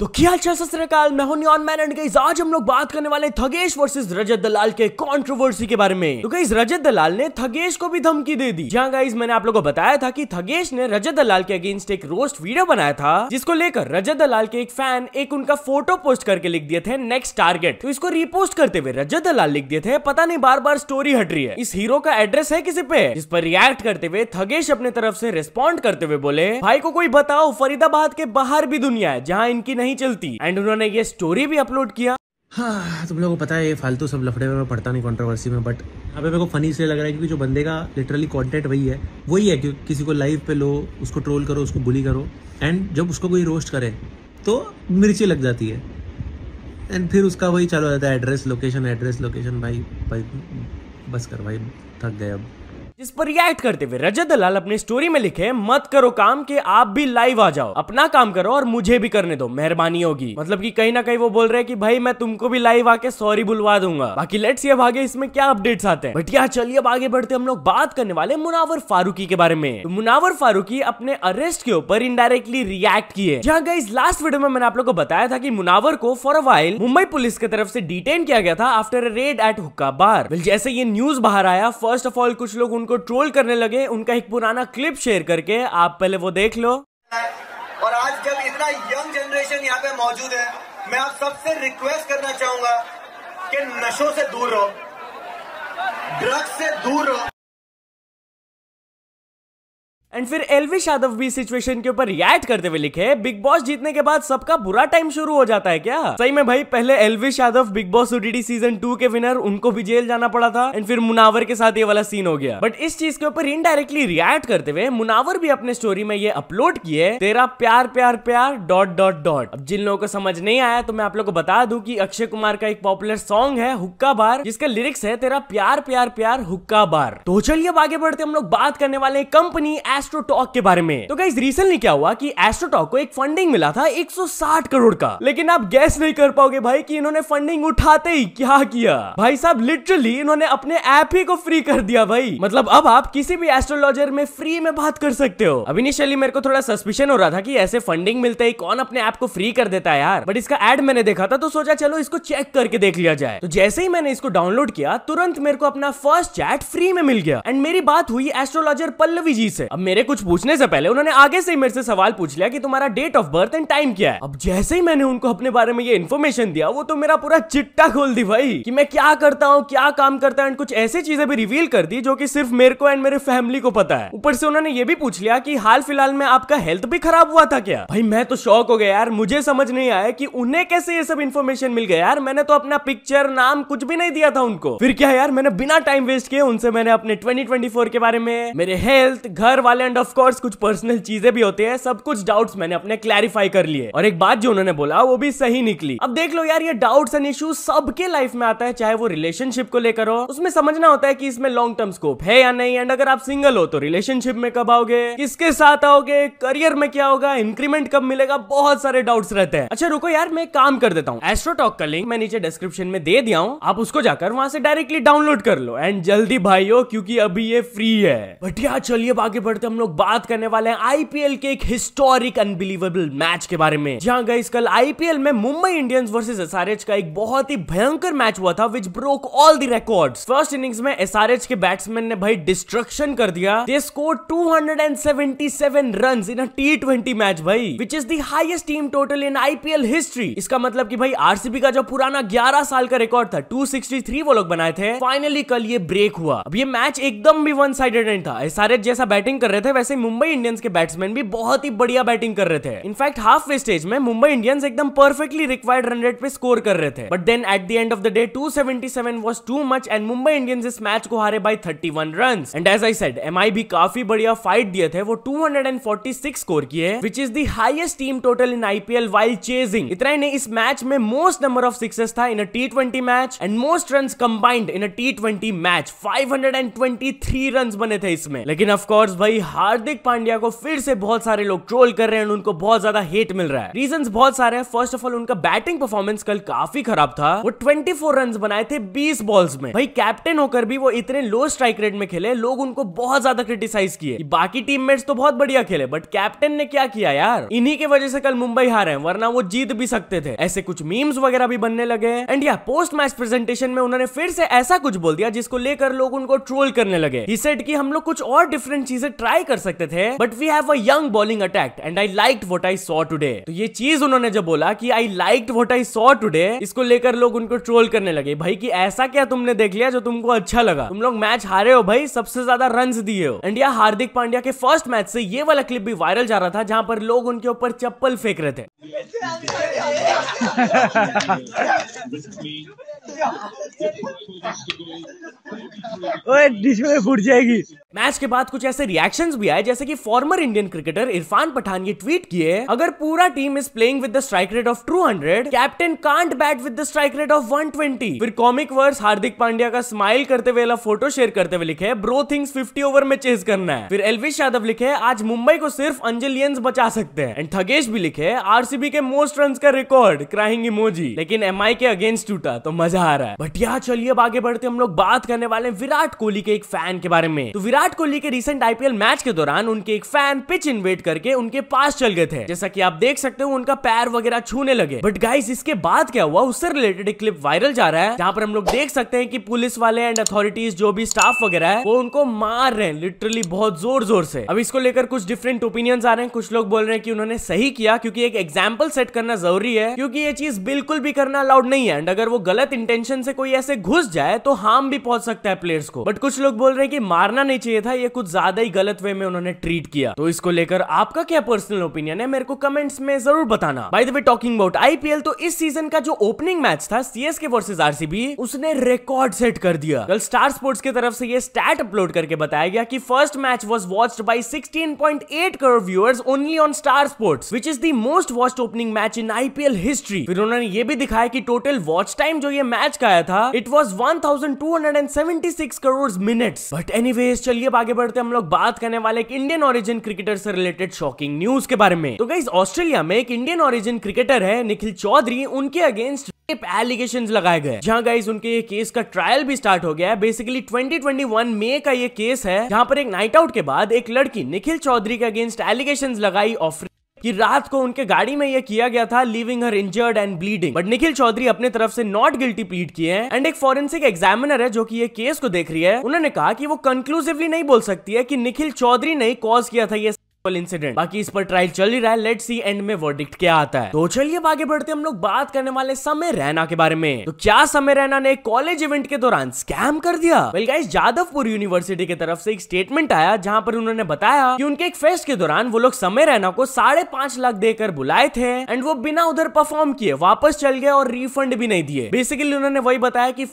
तो क्या चल सत्यकाल मैं हूं न्यून मैन एंड गाइस आज हम लोग बात करने वाले थगेश वर्सेस रजत दलाल के कंट्रोवर्सी के बारे में तो गाइस रजत दलाल ने थगेश को भी धमकी दे दी जहां गाइस मैंने आप लोगों को बताया था कि थगेश ने रजत दलाल के अगेंस्ट एक रोस्ट वीडियो बनाया था जिसको लेकर रजत दलाल के एक फैन एक उनका फोटो पोस्ट करके लिख दिए थे नेक्स्ट टारगेट तो इसको रिपोस्ट करते हुए रजत दलाल लिख दिए थे पता नहीं बार बार स्टोरी हट रही है इस हीरो का एड्रेस है किसी पे जिस पर रिएक्ट करते हुए थगेश अपने तरफ से रिस्पॉन्ड करते हुए बोले भाई को कोई बताओ फरीदाबाद के बाहर भी दुनिया है जहाँ इनकी नहीं नहीं चलती एंड उन्होंने ये स्टोरी भी अपलोड किया हाँ तुम लोगों को पता है ये फालतू सब लफड़े में मैं पढ़ता नहीं कंट्रोवर्सी में बट अबे मेरे को फनी से लग रहा है क्योंकि जो बंदे का लिटरली कंटेंट वही है वही है कि किसी को लाइव पे लो उसको ट्रोल करो उसको बुली करो एंड जब उसको कोई रोस्ट करे तो मिर्ची लग जाती है एंड फिर उसका वही चालू हो जाता है एड्रेस लोकेशन एड्रेस लोकेशन भाई भाई बस कर भाई थक गए अब जिस पर रिएक्ट करते हुए रजत दलाल अपनी स्टोरी में लिखे मत करो काम के आप भी लाइव आ जाओ अपना काम करो और मुझे भी करने दो मेहरबानी होगी मतलब कि कहीं ना कहीं वो बोल रहे हैं कि भाई मैं तुमको भी लाइव आके सॉरी बुलवा दूंगा बाकी लेट्स ये भागे इसमें क्या अपडेट्स आते हैं बटिया चलिए अब आगे बढ़ते हम लोग बात करने वाले मुनावर फारूकी के बारे में तो मुनावर फारूकी अपने अरेस्ट के ऊपर इनडायरेक्टली रिएक्ट किए जहाँ गई लास्ट वीडियो में मैंने आप लोग को बताया था की मुनावर को for a while Mumbai police की तरफ से डिटेन किया गया था आफ्टर रेड एट हुक्का बार जैसे ये न्यूज बाहर आया फर्स्ट ऑफ ऑल कुछ लोग उन उनको ट्रोल करने लगे उनका एक पुराना क्लिप शेयर करके आप पहले वो देख लो और आज जब इतना यंग जनरेशन यहाँ पे मौजूद है मैं आप सबसे रिक्वेस्ट करना चाहूंगा कि नशों से दूर रहो ड्रग्स से दूर रहो एंड फिर एलविश यादव भी सिचुएशन के ऊपर रिएक्ट करते हुए लिखे बिग बॉस जीतने के बाद सबका बुरा टाइम शुरू हो जाता है क्या सही में भाई पहले Elvish Yadav Bigg Boss OTT season two के विनर उनको भी जेल जाना पड़ा था एंड फिर मुनावर के साथ ये वाला सीन हो गया बट इस चीज के ऊपर इनडायरेक्टली रिएक्ट करते हुए मुनावर भी अपने स्टोरी में ये अपलोड किए तेरा प्यार प्यार प्यार डॉट डॉट डॉट अब जिन लोगों को समझ नहीं आया तो मैं आप लोग को बता दू की अक्षय कुमार का एक पॉपुलर सॉन्ग है हुक्का बार जिसका लिरिक्स है तेरा प्यार प्यार प्यार हुक्का बार तो चलिए आगे बढ़ते हम लोग बात करने वाले कंपनी एस एस्ट्रोटॉक के बारे में तो गाइज रिसेंटली क्या हुआ कि एस्ट्रोटॉक को एक फंडिंग मिला था 160 करोड़ का लेकिन आप गैस नहीं कर पाओगे भाई कि इन्होंने फंडिंग उठाते ही क्या किया भाई साहब लिटरली इन्होंने अपने ऐप ही को फ्री कर दिया भाई मतलब अब आप किसी भी एस्ट्रोलॉजर में फ्री में बात कर सकते हो अब इनिशियली मेरे को थोड़ा सस्पिशन हो रहा था कि ऐसे फंडिंग मिलते ही कौन अपने ऐप को फ्री कर देता है यार बट इसका एड मैंने देखा था तो सोचा चलो इसको चेक करके देख लिया जाए तो जैसे ही मैंने इसको डाउनलोड किया तुरंत मेरे को अपना फर्स्ट चैट फ्री में मिल गया एंड मेरी बात हुई एस्ट्रोलॉजर पल्लवी जी से अब मेरे कुछ पूछने से पहले उन्होंने आगे से मेरे से सवाल पूछ लिया कि तुम्हारा date of birth and time क्या है अब जैसे ही मैंने उनको अपने बारे में ये इन्फॉर्मेशन दिया वो तो मेरा पूरा चिट्टा खोल दी भाई कि मैं क्या करता हूँ क्या काम करता हूँ कुछ ऐसी चीजें भी रिवील कर दी जो की सिर्फ मेरे को एंड मेरे फैमिली को पता है ऊपर से उन्होंने ये भी पूछ लिया की हाल फिलहाल में आपका हेल्थ भी खराब हुआ था क्या भाई मैं तो शौक हो गया यार मुझे समझ नहीं आया की उन्हें कैसे ये सब इन्फॉर्मेशन मिल गया यार मैंने तो अपना पिक्चर नाम कुछ भी नहीं दिया था उनको फिर क्या यार मैंने बिना टाइम वेस्ट किए उनसे मैंने अपने 2024 के बारे में मेरे हेल्थ घर वाले वाले एंड ऑफ कोर्स कुछ पर्सनल चीजें भी होती है सब कुछ डाउट्स मैंने अपने क्लैरिफाई कर लिए और एक बात जो उन्होंने बोला वो भी सही निकली अब देख लो यार ये डाउट्स एंड इश्यू सबके लाइफ में आता है चाहे वो रिलेशनशिप को लेकर हो उसमें समझना होता है कि इसमें लॉन्ग टर्म स्कोप है या नहीं एंड अगर आप सिंगल हो तो रिलेशनशिप में कब आओगे किसके साथ आओगे करियर में क्या होगा इंक्रीमेंट कब मिलेगा बहुत सारे डाउट्स रहते हैं अच्छा रुको यार मैं काम कर देता हूँ एस्ट्रोटॉक का लिंक मैं नीचे डिस्क्रिप्शन में दे दिया हूँ आप उसको जाकर वहां से डायरेक्टली डाउनलोड कर लो एंड जल्दी भाई हो क्यूँकी अभी ये फ्री है बट यार चलिए बाकी बढ़ते हम लोग बात करने वाले हैं आईपीएल के एक हिस्टोरिक अनबिलीवेबल मैच के बारे में जहां गई कल आईपीएल में मुंबई इंडियंस वर्सेस एसआरएच का एक बहुत ही भयंकर मैच हुआ था which broke all the record first innings में एसआरएच के बैट्समैन ने भाई डिस्ट्रक्शन कर दिया they score two run in a T match भाई which is the highest team total in IPL history इसका मतलब की भाई आरसीबी का जो पुराना ग्यारह साल का रिकॉर्ड था टू वो लोग बनाए थे फाइनली कल ये ब्रेक हुआ अब ये मैच एकदम भी वन साइडेड नहीं था एसआरएच जैसा बैटिंग कर रहे थे वैसे मुंबई इंडियंस के बैट्समैन भी बहुत ही बढ़िया बैटिंग कर रहे थे इनफैक्ट हाफ वे स्टेज में मुंबई इंडियंस एकदम परफेक्टली रिक्वायर्ड रन रेट पे स्कोर कर रहे थे but then at the end of the day 277 was too much and Mumbai Indians इस मैच को हारे by 31 run and as I said MI भी काफी बढ़िया फाइट दिए थे वो 246 स्कोर किए which is the highest team total in IPL while chasing इतना ही नहीं इस मैच में मोस्ट नंबर ऑफ सिक्सेस था in a T match and most run combined in a T match 523 run बने थे इसमें लेकिन ऑफ कोर्स भाई हार्दिक पांड्या को फिर से बहुत सारे लोग ट्रोल कर रहे हैं उनको बहुत ज्यादा हेट मिल रहा है रीजन बहुत सारे हैं फर्स्ट ऑफ ऑल उनका बैटिंग परफॉर्मेंस कल काफी खराब था वो 24 रन बनाए थे 20 बॉल्स में भाई कैप्टन होकर भी वो इतने लो स्ट्राइक रेट में खेले लोग उनको बहुत ज्यादा क्रिटिसाइज किए बाकी टीममेट्स तो बहुत बढ़िया खेले बट कैप्टन ने क्या किया यार इन्हीं की वजह से कल मुंबई हारे हैं वरना वो जीत भी सकते थे ऐसे कुछ मीम्स वगैरह भी बनने लगे एंड या पोस्ट मैच प्रेजेंटेशन में उन्होंने फिर से ऐसा कुछ बोल दिया जिसको लेकर लोग उनको ट्रोल करने लगे ही सेट कि हम लोग कुछ और डिफरेंट चीजें ट्राई ट्राई कर सकते थे but we have young bowling attack and I like what I saw today तो ये चीज उन्होंने जब बोला कि I like what I saw today इसको लेकर लोग उनको ट्रोल करने लगे भाई की ऐसा क्या तुमने देख लिया जो तुमको अच्छा लगा तुम लोग मैच हारे हो भाई सबसे ज्यादा रन दिए हो इंडिया हार्दिक पांड्या के फर्स्ट मैच से ये वाला क्लिप भी वायरल जा रहा था जहां पर लोग उनके ऊपर चप्पल फेंक रहे थे ओए फूट जाएगी मैच के बाद कुछ ऐसे रिएक्शन रिएक्शंस भी आए जैसे कि former Indian cricketer Irfan Pathan ये ट्वीट किए अगर पूरा team is playing with the strike rate of 200 captain can't bat with the strike rate of 120 फिर कॉमिक वर्स हार्दिक पांड्या का स्माइल करते हुए फोटो शेयर करते हुए लिखे ब्रो थिंग्स 50 ओवर में चेज करना है फिर एलविश यादव लिखे आज मुंबई को सिर्फ अंजलियंस बचा सकते हैं एंड थगेश भी लिखे आरसीबी के मोस्ट रन का रिकॉर्ड क्राइंग इमोजी लेकिन एम के अगेंस्ट टूटा तो मजा आ रहा है बट यहाँ चलिए अब आगे बढ़ते हम लोग बात करने वाले विराट कोहली के एक फैन के बारे में तो विराट कोहली के रिसेंट आईपीएल मैच मैच के दौरान उनके एक फैन पिच इन्वेट करके उनके पास चल गए थे जैसा कि आप देख सकते हो उनका पैर वगैरह छूने लगे बट गाइस इसके बाद क्या हुआ उससे रिलेटेड एक क्लिप वायरल जा रहा है जहाँ पर हम लोग देख सकते हैं कि पुलिस वाले एंड अथॉरिटीज जो भी स्टाफ वगैरह है वो उनको मार रहे हैं लिटरली बहुत जोर जोर से अब इसको लेकर कुछ डिफरेंट ओपिनियन आ रहे हैं कुछ लोग बोल रहे हैं की उन्होंने सही किया क्यूँकी एक एग्जाम्पल सेट करना जरूरी है क्यूँकी ये चीज बिल्कुल भी करना अलाउड नहीं है एंड अगर वो गलत इंटेंशन से कोई ऐसे घुस जाए तो हार्म भी पहुंच सकता है प्लेयर्स को बट कुछ लोग बोल रहे हैं कि मारना नहीं चाहिए था ये कुछ ज्यादा ही गलत वे में उन्होंने ट्रीट किया तो इसको लेकर आपका क्या पर्सनल ओपिनियन है मेरे को कमेंट्स में जरूर बताना by the way talking about IPL तो इस सीजन का जो ओपनिंग मैच था सीएस के वर्सेज आरसीबी उसने रिकॉर्ड सेट कर दिया कल स्टार स्पोर्ट्स की तरफ से ये स्टैट अपलोड करके बताया गया कि first match was watched by 16.8 crore viewers only on Star Sports which is the most watched opening match in IPL history फिर उन्होंने ये भी दिखाया कि टोटल वॉच टाइम जो ये मैच का आया था it was 1276 crore minutes but anyways चलिए आगे बढ़ते हम लोग बात करें करने वाले एक इंडियन ओरिजिन क्रिकेटर से रिलेटेड शॉकिंग न्यूज के बारे में तो गाइज ऑस्ट्रेलिया में एक इंडियन ओरिजिन क्रिकेटर है निखिल चौधरी उनके अगेंस्ट एलिगेशन लगाए गए जहाँ गाइज उनके ये केस का ट्रायल भी स्टार्ट हो गया है बेसिकली 2021 मई का ये केस है जहाँ पर एक नाइट आउट के बाद एक लड़की निखिल चौधरी के अगेंस्ट एलिगेशन लगाई ऑफ कि रात को उनके गाड़ी में यह किया गया था leaving her injured and bleeding but Nikhil Chaudhary अपने तरफ से नॉट गिल्टी प्लीड किए हैं एंड एक फॉरेंसिक एग्जामिनर है जो कि ये केस को देख रही है उन्होंने कहा कि वो कंक्लूसिवली नहीं बोल सकती है कि निखिल चौधरी ने कॉज किया था ये पल इंसिडेंट बाकी इस पर ट्रायल चल ही रहा है लेट सी एंड में वर्डिक्ट क्या आता है तो चलिए आगे बढ़ते हम लोग बात करने वाले समय रैना के बारे में तो क्या समय रैना ने कॉलेज इवेंट के दौरान स्कैम कर दिया वेल गाइस जादवपुर यूनिवर्सिटी की तरफ से एक स्टेटमेंट आया जहाँ पर उन्होंने बताया की उनके एक फेस्ट के दौरान वो लोग समय रैना को साढ़े पांच लाख देकर बुलाए थे एंड वो बिना उधर परफॉर्म किए वापस चल गए और रिफंड भी नहीं दिए बेसिकली उन्होंने वही बताया कि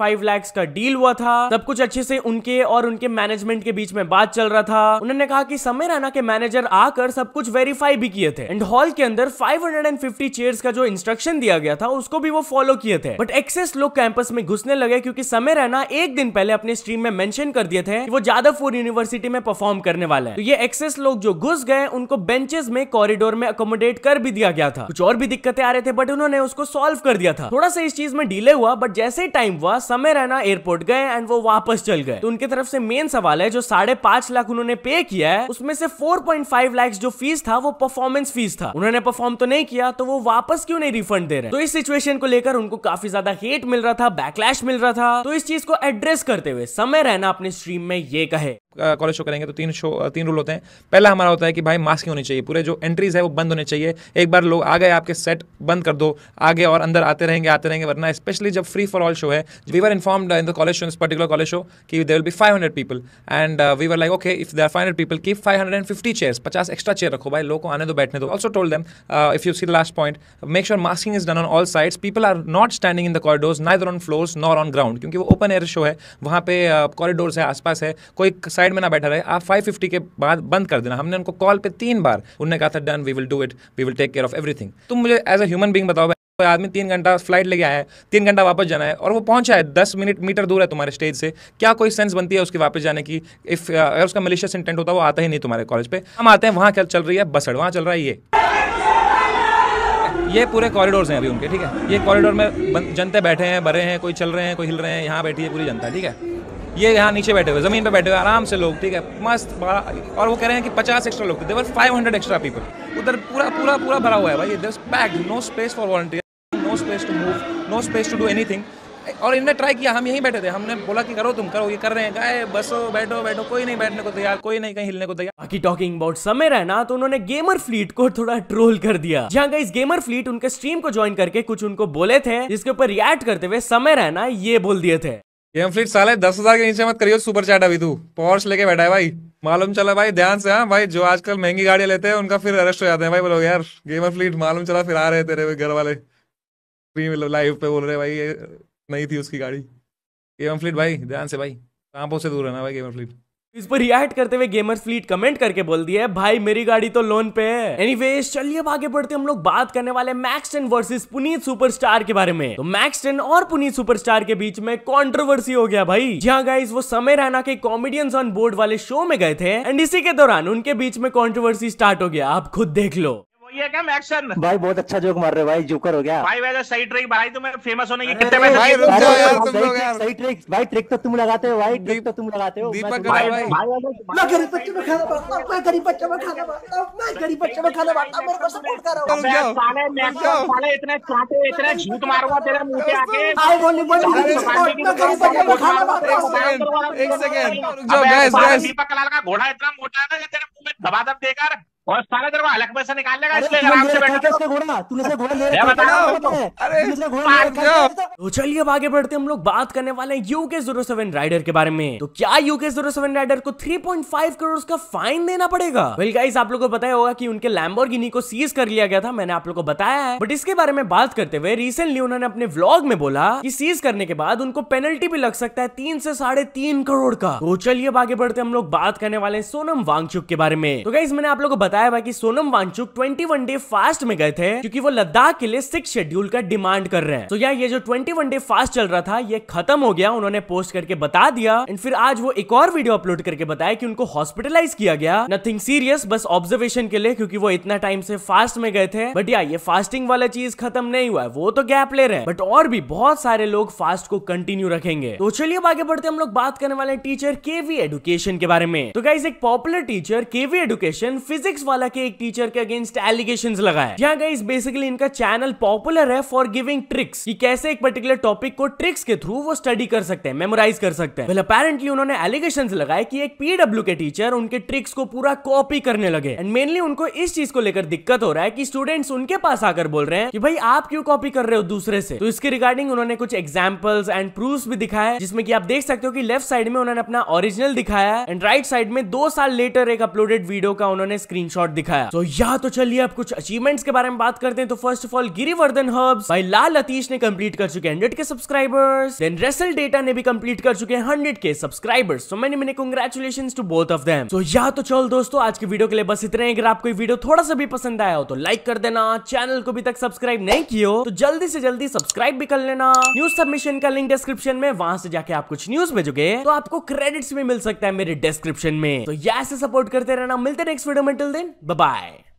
फाइव लाख का डील हुआ था सब कुछ अच्छे से उनके और उनके मैनेजमेंट के बीच में बात चल रहा था उन्होंने कहा कि समय रैना के मैनेजर आकर सब कुछ वेरीफाई भी किए थे एंड हॉल के अंदर 550 चेयर्स का जो इंस्ट्रक्शन दिया गया था उसको भी वो फॉलो किए थे बट एक्सेस लोग कैंपस में घुसने लगे क्योंकि समय रहना एक दिन पहले अपने स्ट्रीम में मेंशन कर दिए थे कि वो जादवपुर यूनिवर्सिटी में परफॉर्म करने वाले हैं तो ये एक्सेस लोग जो घुस गए उनको बेंचेस में कॉरिडोर में अकोमोडेट कर भी दिया गया था कुछ और भी दिक्कतें आ रहे थे बट उन्होंने उसको सॉल्व कर दिया था थोड़ा सा इस चीज में डिले हुआ बट जैसे ही टाइम हुआ समय रहना एयरपोर्ट गए एंड वो वापस चल गए तो उनकी तरफ से मेन सवाल है जो साढ़े लाख उन्होंने पे किया है उसमें से फोर 4.5 लाख जो फीस था वो परफॉर्मेंस फीस था उन्होंने परफॉर्म तो नहीं किया तो वो वापस क्यों नहीं रिफंड दे रहे तो इस सिचुएशन को लेकर उनको काफी ज्यादा हेट मिल रहा था बैकलैश मिल रहा था तो इस चीज को एड्रेस करते हुए समय रहना अपने स्ट्रीम में ये कहे कॉलेज शो करेंगे तो तीन शो तीन रूल होते हैं पहला हमारा होता है कि भाई मास्क होनी चाहिए पूरे जो एंट्रीज है वो बंद होने चाहिए एक बार लोग आ गए आपके सेट बंद कर दो आगे और अंदर आते रहेंगे आते रहेंगे वरना स्पेशली जब फ्री फॉर ऑल शो है we are inform in the college show इस पर्टिकुलर कॉलेज शो कि they will be five hundred people and we were like okay if are five hundred people की five hundred and fifty chair पचास extra chair रखो भाई लोग को आने दो बैठने दो also told them if you see last point make sure masking is done on all sides people are not standing in the corridors neither on floors nor on ground क्योंकि वो ओपन एयर शो है वहाँ पे corridors uh, है आसपास है कोई side में ना बैठा रहे आप 550 के बाद बंद कर देना हमने उनको कॉल पे तीन बार उन्होंने कहा था done we will do it we will take care of everything तुम मुझे एज ए ह्यूमन बींग बताओ आदमी तीन घंटा फ्लाइट लेके आया है तीन घंटा वापस जाना है और वो पहुंचा है दस मिनट मीटर दूर है तुम्हारे स्टेज से क्या कोई सेंस बनती है उसके वापस जाने की इफ uh, अगर उसका मलिशियस इंटेंट होता है वो आता ही नहीं तुम्हारे कॉलेज पे हम आते हैं वहाँ चल रही है बसड़ वहाँ चल रहा है ये ये पूरे कॉरिडोर हैं अभी उनके ठीक है ये कॉरिडोर में जनते बैठे हैं भरे हैं कोई चल रहे हैं कोई हिल रहे हैं यहाँ बैठी है पूरी जनता ठीक है ये यहाँ नीचे बैठे हुए ज़मीन पर बैठे हुए आराम से लोग ठीक है मस्त और वो कह रहे हैं कि पचास एक्स्ट्रा लोग थे there were five hundred extra people उधर पूरा पूरा पूरा भरा हुआ है भाई दस packed no space for volunteer no space to move no space to do any और इन्होंने ट्राई किया हम यहीं बैठे थे हमने बोला कि करो तुम करो ये कर रहे हैं गाय बसो बैठो बैठो कोई नहीं बैठने को तैयार कोई नहीं कहीं हिलने को तैयार बाकी टॉकिंग अबाउट समय रहना तो उन्होंने गेमर फ्लीट को थोड़ा ट्रोल कर दिया जहाँ गई गेमर फ्लीट उनके स्ट्रीम को ज्वाइन करके कुछ उनको बोले थे जिसके ऊपर रिएक्ट करते हुए समय रहना ये बोल दिए थे गेम फ्लिट साले दस हजार के नीचे मत करियो सुपर चैट अभी तू पॉर्स लेके बैठा है भाई मालूम चला भाई ध्यान से हाँ भाई जो आजकल महंगी गाड़ियां लेते हैं उनका फिर अरेस्ट हो जाते हैं भाई बोलो यार गेमर फ्लिट मालूम चला फिर आ रहे तेरे घर वाले लाइव पे बोल रहे भाई नहीं थी उसकी गाड़ी गेमर फ्लिट भाई ध्यान से भाई सांपों से दूर रहना भाई गेमर फ्लिट इस पर रिएक्ट करते हुए गेमर्स फ्लीट कमेंट करके बोल दिया है भाई मेरी गाड़ी तो लोन पे है एनीवेज चलिए आगे बढ़ते हम लोग बात करने वाले Maxtern versus Puneet superstar के बारे में तो मैक्स टेन और पुनीत सुपरस्टार के बीच में कंट्रोवर्सी हो गया भाई जहाँ हाँ गाइस वो समय रहना के कॉमेडियंस ऑन बोर्ड वाले शो में गए थे एंड इसी के दौरान उनके बीच में कॉन्ट्रोवर्सी स्टार्ट हो गया आप खुद देख लो ये कम एक्शन भाई बहुत अच्छा जोक मार रहे भाई जोकर हो गया भाई वैसे सही ट्रिक भाई तुम्हें फेमस होने की कितने पैसे भाई रुक जाओ यार तुम लोग यार सही ट्रिक भाई ट्रिक तो तुम लगाते हो भाई ट्रिक तो तुम लगाते हो दीपक भाई गरीब बच्चे में खाना बांटता मैं गरीब बच्चे में खाना बांटता मैं गरीब बच्चे में खाना बांटता मेरे को सपोर्ट साले मैं तो साले इतने चाटे इतने झूठ मारूंगा तेरे मुंह पे आके बोली बोली मैं गरीब बच्चे में खाना बांटता एक सेकंड रुक जाओ गाइस गाइस दीपक लाल का घोड़ा इतना मोटा है ना तेरे मुंह में दबा दब देकर और सारा तेरे को अलग पैसा निकाल लेगा इसलिए आराम से बैठो इसके घोड़ा तूने से घोड़ा ले रखा तो चलिए अब आगे बढ़ते हम लोग बात करने वाले हैं यूके जीरो सेवन राइडर के बारे में तो क्या यूके जीरो सेवन राइडर को 3.5 करोड़ का फाइन देना पड़ेगा वेल गाइस आप लोगों को पता होगा कि उनके लैम्बोर्गिनी को सीज कर लिया गया था मैंने आप लोगों को बताया है बट इसके बारे में बात करते हुए रिसेंटली उन्होंने अपने व्लॉग में बोला कि सीज करने के बाद उनको पेनल्टी भी लग सकता है तीन से साढ़े तीन करोड़ का तो चलिए अब आगे बढ़ते हम लोग बात करने वाले सोनम वांगचुक के बारे में तो गाइस मैंने आप लोगों को बताया भाई कि सोनम वांचुक 21 डे फास्ट में गए थे क्योंकि वो लद्दाख के लिए सिक्स शेड्यूल का डिमांड कर रहे हैं तो यार ये जो 21 डे फास्ट चल रहा था ये खत्म हो गया उन्होंने पोस्ट करके बता दिया एंड फिर आज वो एक और वीडियो अपलोड करके बताया कि उनको हॉस्पिटलाइज किया गया नथिंग सीरियस बस ऑब्जर्वेशन के लिए क्योंकि वो इतना टाइम से फास्ट में गए थे बट यार ये फास्टिंग वाला चीज खत्म नहीं हुआ है वो तो गैप ले रहे हैं बट और भी बहुत सारे लोग फास्ट को कंटिन्यू रखेंगे तो चलिए आगे बढ़ते हम लोग बात करने वाले टीचर के एडुकेशन के बारे में तो गाइज एक popular teacher KV education physics physics वाला के एक टीचर के अगेंस्ट एलिगेशन लगाए यहाँ गाइस बेसिकली इनका चैनल पॉपुलर है फॉर गिविंग ट्रिक्स कि कैसे एक पर्टिकुलर टॉपिक को ट्रिक्स के थ्रू वो स्टडी कर सकते हैं मेमोराइज कर सकते हैं अपेरेंटली उन्होंने एलिगेशन लगाए कि एक पीडब्ल्यू के टीचर उनके ट्रिक्स को पूरा कॉपी करने लगे एंड मेनली उनको इस चीज को लेकर दिक्कत हो रहा है कि स्टूडेंट्स उनके पास आकर बोल रहे हैं कि भाई आप क्यों कॉपी कर रहे हो दूसरे से तो इसके रिगार्डिंग उन्होंने कुछ एग्जाम्पल्स एंड प्रूफ भी दिखाया जिसमें कि आप देख सकते हो कि लेफ्ट साइड में उन्होंने अपना ओरिजिनल दिखाया एंड राइट साइड में दो साल लेटर एक अपलोडेड वीडियो का उन्होंने स्क्रीन स्क्रीनशॉट दिखाया तो यहाँ तो चलिए अब कुछ अचीवमेंट्स के बारे में बात करते हैं तो first of all Girivardhan herbs भाई लाल अतीश ने कंप्लीट कर चुके हंड्रेड के सब्सक्राइबर्स देन रेसल डेटा ने भी कंप्लीट कर चुके हैं हंड्रेड के सब्सक्राइबर्स तो मैंने मैंने congratulation to both of them तो या तो चल दोस्तों आज के वीडियो के लिए बस इतना ही अगर आपको वीडियो थोड़ा सा भी पसंद आया हो तो लाइक कर देना चैनल को भी तक सब्सक्राइब नहीं किया तो जल्दी से जल्दी सब्सक्राइब भी कर लेना न्यूज सबमिशन का लिंक डिस्क्रिप्शन में वहां से जाके आप कुछ न्यूज भेजोगे तो आपको क्रेडिट्स भी मिल सकता है मेरे डिस्क्रिप्शन में तो या ऐसे सपोर्ट करते रहना मिलते नेक्स्ट वीडियो में टिल then, bye bye.